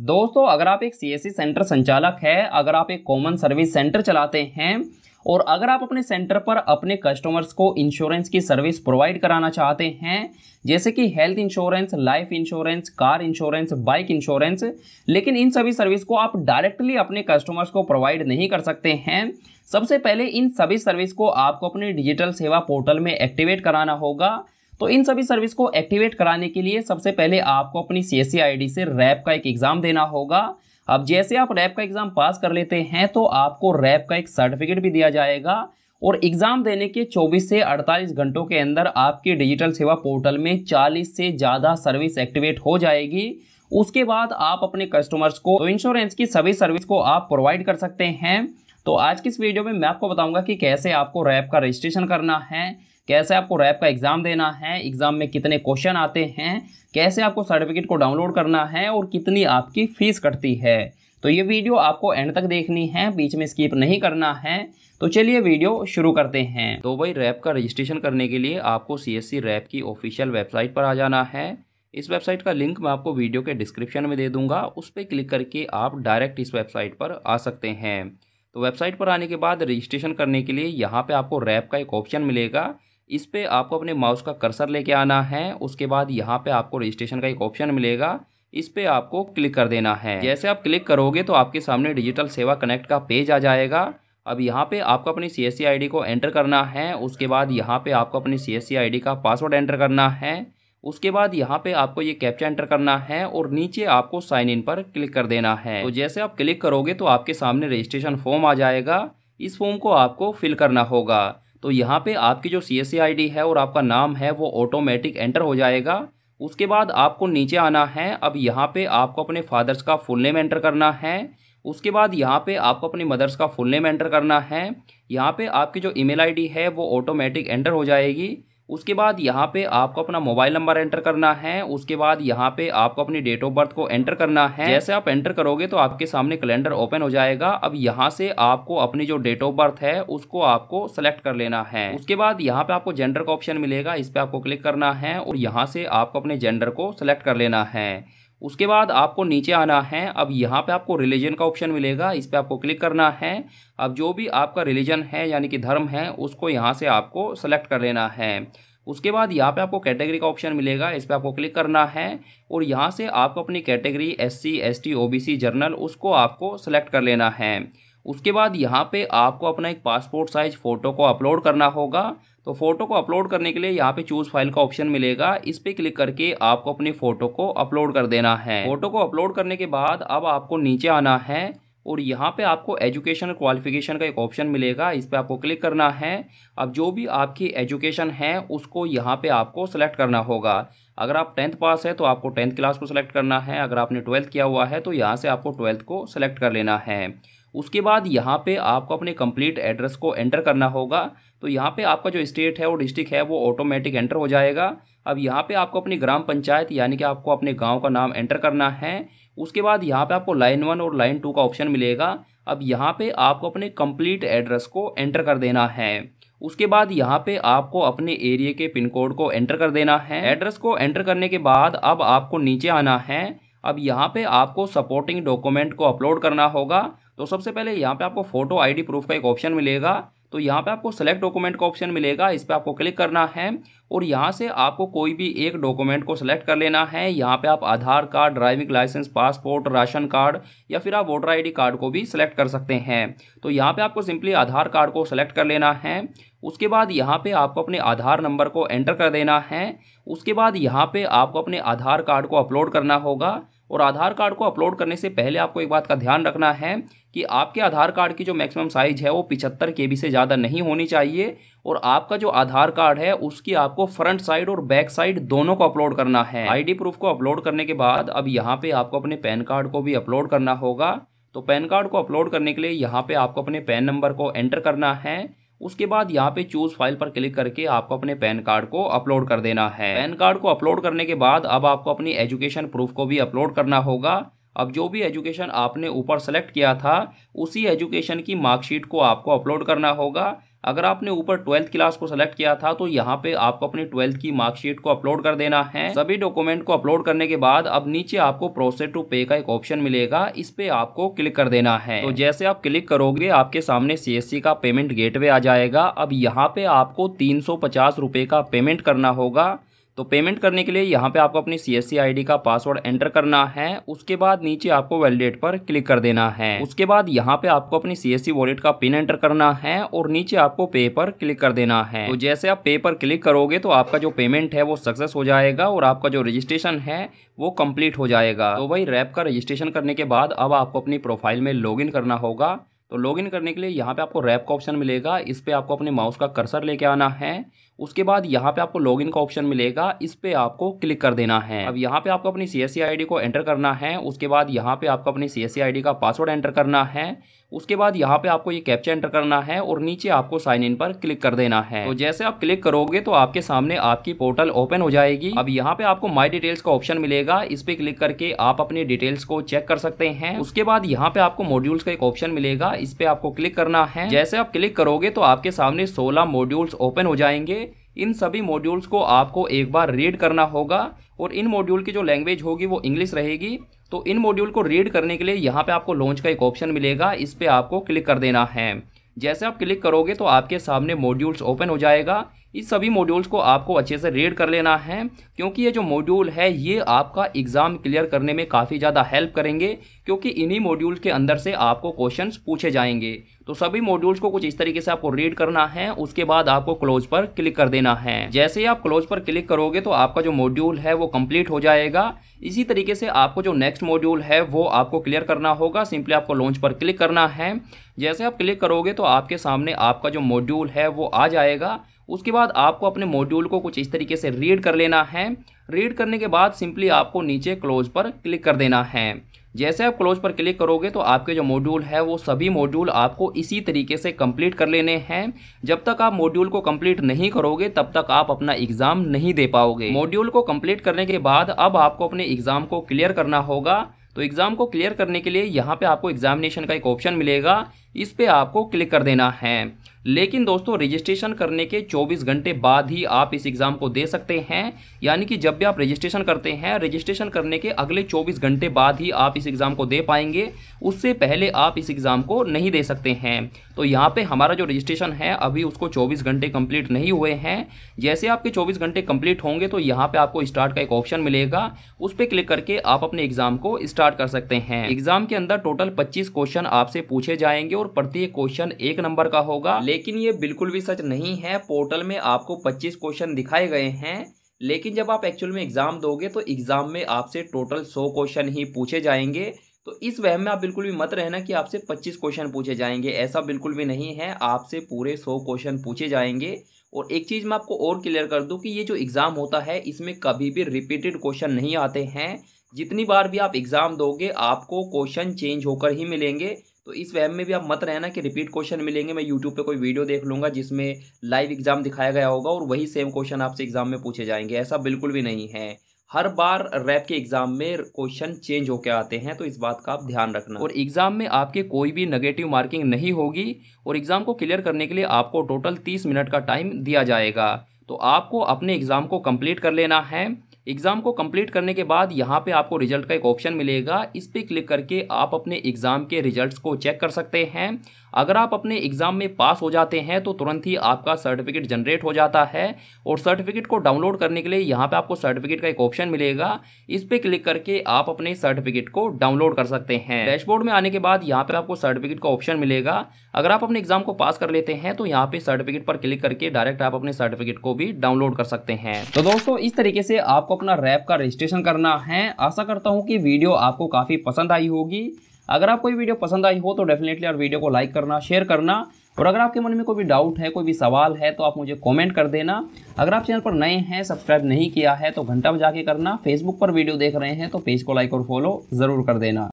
दोस्तों अगर आप एक सी e सेंटर संचालक है अगर आप एक कॉमन सर्विस सेंटर चलाते हैं और अगर आप अपने सेंटर पर अपने कस्टमर्स को इंश्योरेंस की सर्विस प्रोवाइड कराना चाहते हैं जैसे कि health insurance life insurance car insurance bike insurance लेकिन इन सभी सर्विस को आप डायरेक्टली अपने कस्टमर्स को प्रोवाइड नहीं कर सकते हैं सबसे पहले इन सभी सर्विस को आपको अपने डिजिटल सेवा पोर्टल में एक्टिवेट कराना होगा तो इन सभी सर्विस को एक्टिवेट कराने के लिए सबसे पहले आपको अपनी सी एस e से रैप का एक एग्ज़ाम देना होगा अब जैसे आप रैप का एग्ज़ाम पास कर लेते हैं तो आपको रैप का एक सर्टिफिकेट भी दिया जाएगा और एग्ज़ाम देने के 24 से 48 घंटों के अंदर आपके डिजिटल सेवा पोर्टल में 40 से ज़्यादा सर्विस एक्टिवेट हो जाएगी उसके बाद आप अपने कस्टमर्स को तो इंश्योरेंस की सभी सर्विस को आप प्रोवाइड कर सकते हैं तो आज की इस वीडियो में मैं आपको बताऊंगा कि कैसे आपको रैप का रजिस्ट्रेशन करना है कैसे आपको रैप का एग्ज़ाम देना है एग्ज़ाम में कितने क्वेश्चन आते हैं कैसे आपको सर्टिफिकेट को डाउनलोड करना है और कितनी आपकी फ़ीस कटती है तो ये वीडियो आपको एंड तक देखनी है बीच में स्किप नहीं करना है तो चलिए वीडियो शुरू करते हैं तो भाई रैप का रजिस्ट्रेशन करने के लिए आपको सी एस रैप की ऑफिशियल वेबसाइट पर आ जाना है इस वेबसाइट का लिंक मैं आपको वीडियो के डिस्क्रिप्शन में दे दूंगा उस पर क्लिक करके आप डायरेक्ट इस वेबसाइट पर आ सकते हैं तो वेबसाइट पर आने के बाद रजिस्ट्रेशन करने के लिए यहाँ पर आपको रैप का एक ऑप्शन मिलेगा इस पर आपको अपने माउस का कर्सर लेके आना है उसके बाद यहाँ पे आपको रजिस्ट्रेशन का एक ऑप्शन मिलेगा इस पर आपको क्लिक कर देना है जैसे आप क्लिक करोगे तो आपके सामने डिजिटल सेवा कनेक्ट का पेज आ जाएगा अब यहाँ पे आपको अपनी सी एस को एंटर करना है उसके बाद यहाँ पे आपको अपनी सी एस का पासवर्ड एंटर करना है उसके बाद यहाँ पे आपको ये कैप्चा एंटर करना है और नीचे आपको साइन इन पर क्लिक कर देना है तो जैसे आप क्लिक करोगे तो आपके सामने रजिस्ट्रेशन फॉर्म आ जाएगा इस फॉर्म को आपको फिल करना होगा तो यहाँ पे आपकी जो सी एस आई डी है और आपका नाम है वो ऑटोमेटिक एंटर हो जाएगा उसके बाद आपको नीचे आना है अब यहाँ पे आपको अपने फादर्स का फुल नेम एंटर करना है उसके बाद यहाँ पे आपको अपनी मदर्स का फुल नेम एंटर करना है यहाँ पे आपकी जो ईमेल आईडी है वो ऑटोमेटिक एंटर हो जाएगी उसके बाद यहाँ पे आपको अपना मोबाइल नंबर एंटर करना है उसके बाद यहाँ पे आपको अपनी डेट ऑफ बर्थ को एंटर करना है जैसे आप एंटर करोगे तो आपके सामने कैलेंडर ओपन हो जाएगा अब यहाँ से आपको अपनी जो डेट ऑफ बर्थ है उसको आपको सेलेक्ट कर लेना है उसके बाद यहाँ पे आपको जेंडर का ऑप्शन मिलेगा इस पर आपको क्लिक करना है और यहाँ से आपको अपने जेंडर को सेलेक्ट कर लेना है उसके बाद आपको नीचे आना है अब यहाँ पे आपको रिलीजन का ऑप्शन मिलेगा इस पर आपको क्लिक करना है अब जो भी आपका रिलीजन है यानी कि धर्म है उसको यहाँ से आपको सेलेक्ट कर लेना है उसके बाद यहाँ पे आपको कैटेगरी का ऑप्शन मिलेगा इस पर आपको क्लिक करना है और यहाँ से आपको अपनी category S C S T O B C general उसको आपको सेलेक्ट कर लेना है उसके बाद यहाँ पे आपको अपना एक पासपोर्ट साइज़ फ़ोटो को अपलोड करना होगा तो फोटो को अपलोड करने के लिए यहाँ पे चूज फाइल का ऑप्शन मिलेगा इस पे क्लिक करके आपको अपनी फोटो को अपलोड कर देना है फोटो को अपलोड करने के बाद अब आपको नीचे आना है और यहाँ पे आपको एजुकेशन क्वालिफिकेशन का एक ऑप्शन मिलेगा इस पर आपको क्लिक करना है अब जो भी आपकी एजुकेशन है उसको यहाँ पे आपको सेलेक्ट करना होगा अगर आप टेंथ पास है तो आपको टेंथ क्लास को सिलेक्ट करना है अगर आपने ट्वेल्थ किया हुआ है तो यहाँ से आपको ट्वेल्थ को सिलेक्ट कर लेना है उसके बाद यहाँ पे आपको अपने कंप्लीट एड्रेस को एंटर करना होगा तो यहाँ पे आपका जो स्टेट है वो डिस्ट्रिक्ट है वो ऑटोमेटिक एंटर हो जाएगा अब यहाँ पे आपको अपनी ग्राम पंचायत यानी कि आपको अपने गांव का नाम एंटर करना है उसके बाद यहाँ पे आपको लाइन वन और लाइन टू का ऑप्शन मिलेगा अब यहाँ पर आपको अपने कम्प्लीट एड्रेस को एंटर कर देना है उसके बाद यहाँ पे आपको अपने एरिए के पिन कोड को एंटर कर देना है एड्रेस को एंटर करने के बाद अब आपको नीचे आना है अब यहाँ पे आपको सपोर्टिंग डॉक्यूमेंट को अपलोड करना होगा तो सबसे पहले यहाँ पे आपको फोटो आईडी प्रूफ का एक ऑप्शन मिलेगा तो यहाँ पे आपको सेलेक्ट डॉक्यूमेंट का ऑप्शन मिलेगा इस पर आपको क्लिक करना है और यहाँ से आपको कोई भी एक डॉक्यूमेंट को सिलेक्ट कर लेना है यहाँ पे आप Aadhaar card driving licence passport ration card या फिर आप वोटर आईडी कार्ड को भी सिलेक्ट कर सकते हैं तो यहाँ पे आपको सिंपली आधार कार्ड को सिलेक्ट कर लेना है उसके बाद यहाँ पर आपको अपने आधार नंबर को एंटर कर देना है उसके बाद यहाँ पर आपको अपने आधार कार्ड को अपलोड करना होगा और आधार कार्ड को अपलोड करने से पहले आपको एक बात का ध्यान रखना है कि आपके आधार कार्ड की जो मैक्सिमम साइज़ है वो पिछहत्तर के से ज़्यादा नहीं होनी चाहिए और आपका जो आधार कार्ड है उसकी आपको फ्रंट साइड और बैक साइड दोनों को अपलोड करना है आईडी प्रूफ को अपलोड करने के बाद अब यहाँ पे आपको अपने पैन कार्ड को भी अपलोड करना होगा तो पैन कार्ड को अपलोड करने के लिए यहाँ पे आपको अपने पैन नंबर को एंटर करना है उसके बाद यहाँ पे चूज फाइल पर क्लिक करके आपको अपने पैन कार्ड को अपलोड कर देना है पैन कार्ड को अपलोड करने के बाद अब आपको अपनी एजुकेशन प्रूफ को भी अपलोड करना होगा अब जो भी एजुकेशन आपने ऊपर सेलेक्ट किया था उसी एजुकेशन की मार्कशीट को आपको अपलोड करना होगा अगर आपने ऊपर ट्वेल्थ क्लास को सेलेक्ट किया था तो यहाँ पे आपको अपनी ट्वेल्थ की मार्कशीट को अपलोड कर देना है सभी डॉक्यूमेंट को अपलोड करने के बाद अब नीचे आपको प्रोसेस टू पे का एक ऑप्शन मिलेगा इस पे आपको क्लिक कर देना है तो जैसे आप क्लिक करोगे आपके सामने सी का पेमेंट गेटवे आ जाएगा अब यहाँ पे आपको तीन सौ का पेमेंट करना होगा तो पेमेंट करने के लिए यहाँ पे आपको अपनी सी एस का पासवर्ड एंटर करना है उसके बाद नीचे आपको वैलिडेट पर क्लिक कर देना है उसके बाद यहाँ पे आपको अपनी सी एस वॉलेट का पिन एंटर करना है और नीचे आपको पे पर क्लिक कर देना है तो जैसे आप पे पर क्लिक करोगे तो आपका जो पेमेंट है वो सक्सेस हो जाएगा और आपका जो रजिस्ट्रेशन है वो कम्प्लीट हो जाएगा तो वही रैप का रजिस्ट्रेशन करने के बाद अब आपको अपनी प्रोफाइल में लॉग करना होगा तो लॉगिन करने के लिए यहाँ पे आपको रैप का ऑप्शन मिलेगा इस पर आपको अपने माउस का कर्सर लेके आना है उसके बाद यहाँ पे आपको लॉगिन का ऑप्शन मिलेगा इस पर आपको क्लिक कर देना है अब यहाँ पे आपको अपनी सी एस को एंटर करना है उसके बाद यहाँ पे आपको अपनी सी एस का पासवर्ड एंटर करना है उसके बाद यहाँ पे आपको ये कैप्चा एंटर करना है और नीचे आपको साइन इन पर क्लिक कर देना है तो जैसे आप क्लिक करोगे तो आपके सामने आपकी पोर्टल ओपन हो जाएगी अब यहाँ पे आपको माई डिटेल्स का ऑप्शन मिलेगा इस पे क्लिक करके आप अपनी डिटेल्स को चेक कर सकते हैं उसके बाद यहाँ पे आपको मॉड्यूल्स का एक ऑप्शन मिलेगा इस पे आपको क्लिक करना है जैसे आप क्लिक करोगे तो आपके सामने सोलह मॉड्यूल्स ओपन हो जाएंगे इन सभी मॉड्यूल्स को आपको एक बार रीड करना होगा और इन मॉड्यूल की जो लैंग्वेज होगी वो इंग्लिश रहेगी तो इन मॉड्यूल को रीड करने के लिए यहाँ पे आपको लॉन्च का एक ऑप्शन मिलेगा इस पर आपको क्लिक कर देना है जैसे आप क्लिक करोगे तो आपके सामने मॉड्यूल्स ओपन हो जाएगा इस सभी मॉड्यूल्स को आपको अच्छे से रीड कर लेना है क्योंकि ये जो मॉड्यूल है ये आपका एग्ज़ाम क्लियर करने में काफ़ी ज़्यादा हेल्प करेंगे क्योंकि इन्हीं मॉड्यूल के अंदर से आपको क्वेश्चंस पूछे जाएंगे तो सभी मॉड्यूल्स को कुछ इस तरीके से आपको रीड करना है उसके बाद आपको क्लोज पर क्लिक कर देना है जैसे ही आप क्लोज पर क्लिक करोगे तो आपका जो मॉड्यूल है वो कम्प्लीट हो जाएगा इसी तरीके से आपको जो नेक्स्ट मॉड्यूल है वो आपको क्लियर करना होगा सिंपली आपको लॉन्च पर क्लिक करना है जैसे आप क्लिक करोगे तो आपके सामने आपका जो मॉड्यूल है वो आ जाएगा उसके बाद आपको अपने मॉड्यूल को कुछ इस तरीके से रीड कर लेना है रीड करने के बाद सिंपली आपको नीचे क्लोज पर क्लिक कर देना है जैसे आप क्लोज पर क्लिक करोगे तो आपके जो मॉड्यूल है वो सभी मॉड्यूल आपको इसी तरीके से कंप्लीट कर लेने हैं जब तक आप मॉड्यूल को कंप्लीट नहीं करोगे तब तक आप अपना एग्ज़ाम नहीं दे पाओगे मॉड्यूल को कंप्लीट करने के बाद अब आपको अपने एग्ज़ाम को क्लियर करना होगा तो एग्ज़ाम को क्लियर करने के लिए यहाँ पे आपको एग्जामिनेशन का एक ऑप्शन मिलेगा इस पर आपको क्लिक कर देना है लेकिन दोस्तों रजिस्ट्रेशन करने के 24 घंटे बाद ही आप इस एग्ज़ाम को दे सकते हैं यानी कि जब भी आप रजिस्ट्रेशन करते हैं रजिस्ट्रेशन करने के अगले 24 घंटे बाद ही आप इस एग्ज़ाम को दे पाएंगे उससे पहले आप इस एग्ज़ाम को नहीं दे सकते हैं तो यहाँ पे हमारा जो रजिस्ट्रेशन है अभी उसको 24 घंटे कम्प्लीट नहीं हुए हैं जैसे आपके चौबीस घंटे कम्प्लीट होंगे तो यहाँ पर आपको स्टार्ट का एक ऑप्शन मिलेगा उस पर क्लिक करके आप अपने एग्ज़ाम को स्टार्ट कर सकते हैं एग्ज़ाम के अंदर टोटल पच्चीस क्वेश्चन आपसे पूछे जाएंगे और प्रत्येक क्वेश्चन एक नंबर का होगा लेकिन ये बिल्कुल भी सच नहीं है पोर्टल में आपको पच्चीस क्वेश्चन दिखाए गए हैं लेकिन जब आप एक्चुअल में एग्जाम दोगे तो एग्जाम में आपसे टोटल सौ क्वेश्चन ही पूछे जाएंगे तो इस वह में आप बिल्कुल भी मत रहना कि आपसे पच्चीस क्वेश्चन पूछे जाएंगे ऐसा बिल्कुल भी नहीं है आपसे पूरे सौ क्वेश्चन पूछे जाएंगे और एक चीज़ मैं आपको और क्लियर कर दूं कि ये जो एग्ज़ाम होता है इसमें कभी भी रिपीटेड क्वेश्चन नहीं आते हैं जितनी बार भी आप एग्ज़ाम दोगे आपको क्वेश्चन चेंज होकर ही मिलेंगे तो इस वैम में भी आप मत रहना कि रिपीट क्वेश्चन मिलेंगे मैं यूट्यूब पे कोई वीडियो देख लूँगा जिसमें लाइव एग्ज़ाम दिखाया गया होगा और वही सेम क्वेश्चन आपसे एग्ज़ाम में पूछे जाएंगे ऐसा बिल्कुल भी नहीं है हर बार रैप के एग्ज़ाम में क्वेश्चन चेंज होकर आते हैं तो इस बात का आप ध्यान रखना और एग्ज़ाम में आपके कोई भी नेगेटिव मार्किंग नहीं होगी और एग्ज़ाम को क्लियर करने के लिए आपको टोटल तीस मिनट का टाइम दिया जाएगा तो आपको अपने एग्ज़ाम को कंप्लीट कर लेना है एग्ज़ाम को कंप्लीट करने के बाद यहाँ पे आपको रिजल्ट का एक ऑप्शन मिलेगा इस पर क्लिक करके आप अपने एग्ज़ाम के रिजल्ट्स को चेक कर सकते हैं अगर आप अपने एग्ज़ाम में पास हो जाते हैं तो तुरंत ही आपका सर्टिफिकेट जनरेट हो जाता है और सर्टिफिकेट को डाउनलोड करने के लिए यहाँ पे आपको सर्टिफिकेट का एक ऑप्शन मिलेगा इस पर क्लिक करके आप अपने सर्टिफिकेट को डाउनलोड कर सकते हैं डैशबोर्ड में आने के बाद यहाँ पर आपको सर्टिफिकेट का ऑप्शन मिलेगा अगर आप अपने एग्ज़ाम को पास कर लेते हैं तो यहाँ पर सर्टिफिकेट पर क्लिक करके डायरेक्ट आप अपने सर्टिफिकेट को भी डाउनलोड कर सकते हैं तो दोस्तों इस तरीके से आपको अपना रैप का रजिस्ट्रेशन करना है आशा करता हूँ कि वीडियो आपको काफ़ी पसंद आई होगी अगर आपको ये वीडियो पसंद आई हो तो डेफिनेटली और वीडियो को लाइक करना शेयर करना और अगर आपके मन में कोई भी डाउट है कोई भी सवाल है तो आप मुझे कमेंट कर देना अगर आप चैनल पर नए हैं सब्सक्राइब नहीं किया है तो घंटा बजा के करना फेसबुक पर वीडियो देख रहे हैं तो पेज को लाइक और फॉलो ज़रूर कर देना